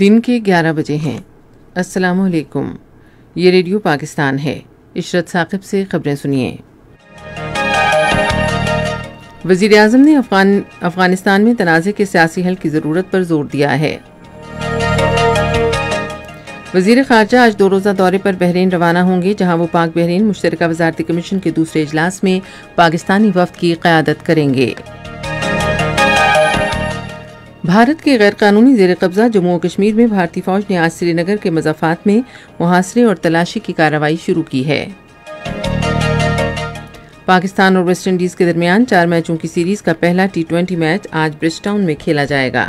दिन के 11 बजे हैं अस्सलाम वालेकुम ये रेडियो पाकिस्तान है इशरत साकिब से खबरें सुनिए वजीर अजम ने अफगान अफगानिस्तान में तनाज़े के सियासी हल की ज़रूरत पर जोर दिया है वजीर खारजा आज दो रोज़ा दौरे पर बहरीन रवाना होंगे जहां वो पाक बहरीन मुश्तर वजारती कमीशन के दूसरे अजलास में पाकिस्तानी वफद की क्यादत करेंगे भारत के गैरकानूनी जेर कब्जा जम्मू और कश्मीर में भारतीय फौज ने आज श्रीनगर के मजाफात में मुहासरे और तलाशी की कार्रवाई शुरू की है पाकिस्तान और वेस्ट इंडीज के दरमियान चार मैचों की सीरीज का पहला टी ट्वेंटी मैच आज ब्रिजटाउन में खेला जाएगा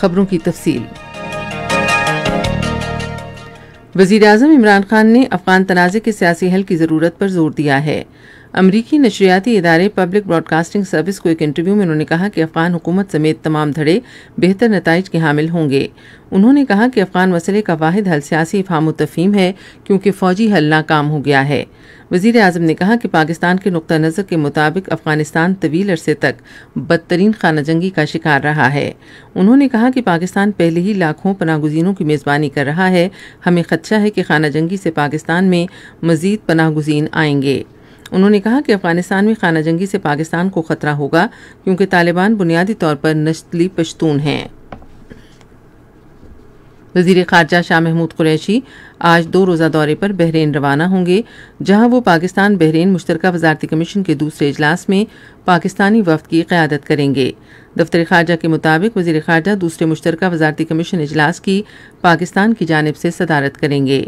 खबरों की तफसील वजीर अजम इमरान खान ने अफगान तनाज़े के सियासी हल की ज़रूरत पर जोर दिया है अमरीकी नशरियाती इदारे पब्लिक ब्रॉडकास्टिंग सर्विस को एक इंटरव्यू में उन्होंने कहा कि अफगान हुकूमत समेत तमाम धड़े बेहतर नतज के हामिल होंगे उन्होंने कहा कि अफगान मसले का वाहिद हल सियासी फाम तफीम है क्योंकि फौजी हल नाकाम हो गया है वजीर अजम ने कहा कि पाकिस्तान के नुक़ नज़र के मुताबिक अफगानिस्तान तवील अरसे तक बदतरीन खाना जंगी का शिकार रहा है उन्होंने कहा कि पाकिस्तान पहले ही लाखों पनागुजीनों की मेज़बानी कर रहा है हमें खदशा है कि खाना जंगी से पाकिस्तान में मजीद पनागुजीन आएंगे उन्होंने कहा कि अफगानिस्तान में खाना जंगी से पाकिस्तान को खतरा होगा क्योंकि तालिबान बुनियादी तौर पर नस्ली पश्तून हैं वजीर खारजा शाह महमूद कुरैशी आज दो रोज़ा दौरे पर बहरीन रवाना होंगे जहां वो पाकिस्तान बहरीन मुश्तर वजारती कमीशन के दूसरे इजलास में पाकिस्तानी वफद की क्यादत करेंगे दफ्तर खारजा के मुताबिक वजीर खारजा दूसरे मुश्तर वजारती कमीशन इजलास की पाकिस्तान की जानब से सदारत करेंगे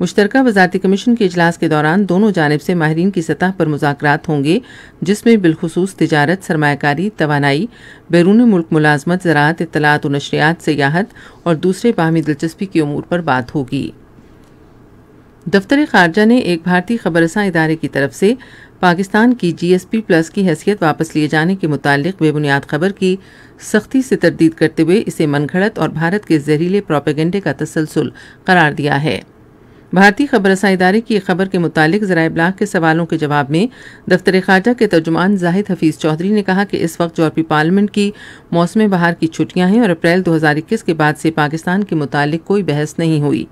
मुश्तरक वजारती कमीशन के अजलास के दौरान दोनों जानब से माहरीन की सतह पर मुजाकर होंगे जिसमें बिलखसूस तजारत सरमाकारी तोानाई बैरून मुल्क मुलाजमत ज़रात इतलात व नशरियात सयाहत और दूसरे बाहमी दिलचस्पी के अमूर पर बात होगी दफ्तर खारजा ने एक भारतीय खबरसा इदारे की तरफ से पाकिस्तान की जीएसपी प्लस की हैसियत वापस लिए जाने के मुतालिक बेबुनियाद खबर की सख्ती से तरदीद करते हुए इसे मनगढ़त और भारत के जहरीले प्रोपेगेंडे का तसलसल करार दिया है भारतीय खबरसा इदारे की एक खबर के मुतालिक जराए इबलाग के सवालों के जवाब में दफ्तर खारजा के तर्जुमान जाहिद हफीज़ चौधरी ने कहा कि इस वक्त यूरोपी पार्लियामेंट की मौसम बहार की छुट्टियां हैं और अप्रैल 2021 के बाद से पाकिस्तान के मुतालिक कोई बहस नहीं हुई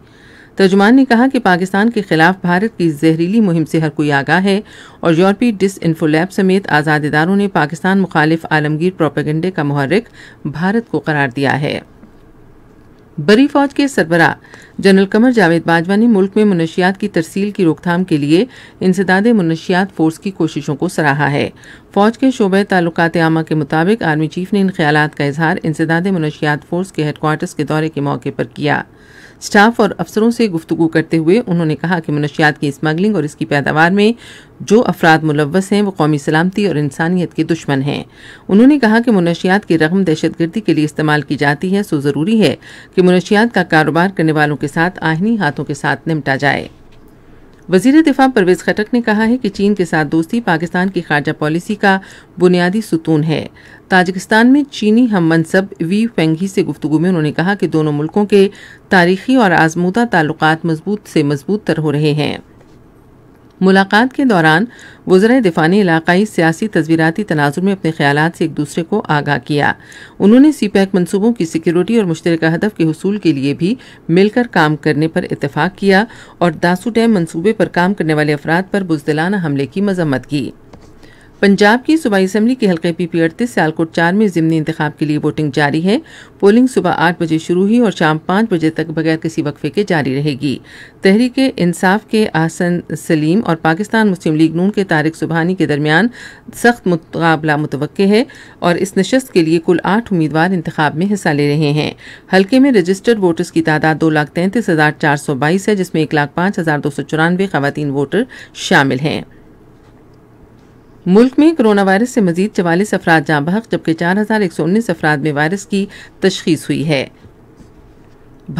तर्जुमान ने कहा कि पाकिस्तान के खिलाफ भारत की जहरीली मुहिम से हर कोई आगाह है और यूरोपी डिस इन्फोलैब समेत आज़ाद इदारों ने पाकिस्तान मुखालिफ आलमगीर प्रोपेगेंडे का मुहर्रिक भारत को करार दिया है बड़ी फौज के सरबरा जनरल कमर जावेद बाजवा ने मुल्क में मुनशियात की तरसील की रोकथाम के लिए इंसदाद मुनशियात फोर्स की कोशिशों को सराहा है फौज के शोबे ताल्लुक आमा के मुताबिक आर्मी चीफ ने इन ख्याल का इजहार इंसदाद मुनशियात फोर्स के हेडक्वार्टर्स के दौरे के मौके पर किया स्टाफ और अफसरों से गुफ्तु करते हुए उन्होंने कहा कि मनशियात की स्मगलिंग और इसकी पैदावार में जो अफराद मुलवस हैं वो कौमी सलामती और इंसानियत के दुश्मन हैं उन्होंने कहा कि मुनशियात की रकम दहशतगर्दी के लिए इस्तेमाल की जाती है सो ज़रूरी है कि मुनशियात का कारोबार करने वालों के साथ आहनी हाथों के साथ निमटा जाए वजीर दिफा परवेज खटक ने कहा है कि चीन के साथ दोस्ती पाकिस्तान की खारजा पॉलिसी का बुनियादी सुतून है ताजिकिस्तान में चीनी हम मनसब वी फेंगी से गुफ्तु में उन्होंने कहा कि दोनों मुल्कों के तारीखी और आजमूदा ताल्लुक मजबूत से मजबूत तर हो रहे हैं मुलाकात के दौरान वजरा दिफा ने इलाकाई सियासी तस्वीरती तनाजुर में अपने ख्याल से एक दूसरे को आगाह किया उन्होंने सी पैक मनसूबों की सिक्योरिटी और मुश्तरक हदफ के हसूल के लिए भी मिलकर काम करने पर इतफाक़ किया और दासू डैम मनसूबे पर काम करने वाले अफराद पर बुजदलाना हमले की मजम्मत की पंजाब की सूबाई असम्बली के हल्के पीपी अड़तीस सियालकोट चार में जिमनी इंतखाब के लिए वोटिंग जारी है पोलिंग सुबह आठ बजे शुरू हुई और शाम पाँच बजे तक बगैर किसी वक्फे के जारी रहेगी तहरीक इंसाफ के आसन सलीम और पाकिस्तान मुस्लिम लीग नून के तारिक सुबहानी के दरमियान सख्त मुकाबला मुतव है और इस नशस्त के लिए कुल आठ उम्मीदवार इंतखाब में हिस्सा ले रहे हैं हल्के में रजिस्टर्ड वोटर्स की तादाद दो लाख तैंतीस हज़ार चार सौ बाईस है जिसमें एक लाख पाँच हज़ार दो सौ चौरानवे खातन वोटर शामिल हैं मुल्क में कोरोना वायरस से मजीद चवालीस अफराद जाँ बहक जबकि चार हज़ार एक सौ उन्नीस अफराद में वायरस की तशखीस हुई है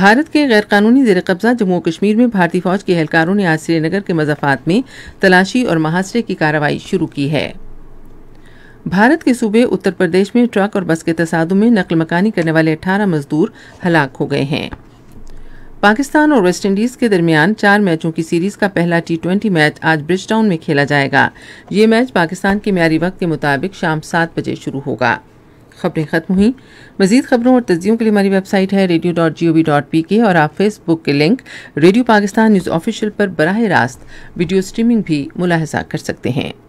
भारत के गैरकानूनी जेर कब्जा जम्मू कश्मीर में भारतीय फौज के एहलकारों ने आज श्रीनगर के मजाफात में तलाशी और महासरे की कार्रवाई शुरू की है भारत के सूबे उत्तर प्रदेश में ट्रक और बस के तसादों में नकल मकानी करने वाले अठारह मजदूर हलाक हो गए हैं पाकिस्तान और वेस्ट इंडीज के दरमियान चार मैचों की सीरीज का पहला टी ट्वेंटी मैच आज ब्रिजटाउन में खेला जाएगा ये मैच पाकिस्तान के म्यारी वक्त के मुताबिक शाम सात बजे शुरू होगा खबरें खत्म हुई मजीद खबरों और तजियों के लिए हमारी वेबसाइट है radio dot G O V dot P K और आप फेसबुक के link radio Pakistan news official पर बरह रास्त वीडियो स्ट्रीमिंग भी मुलाहजा कर सकते हैं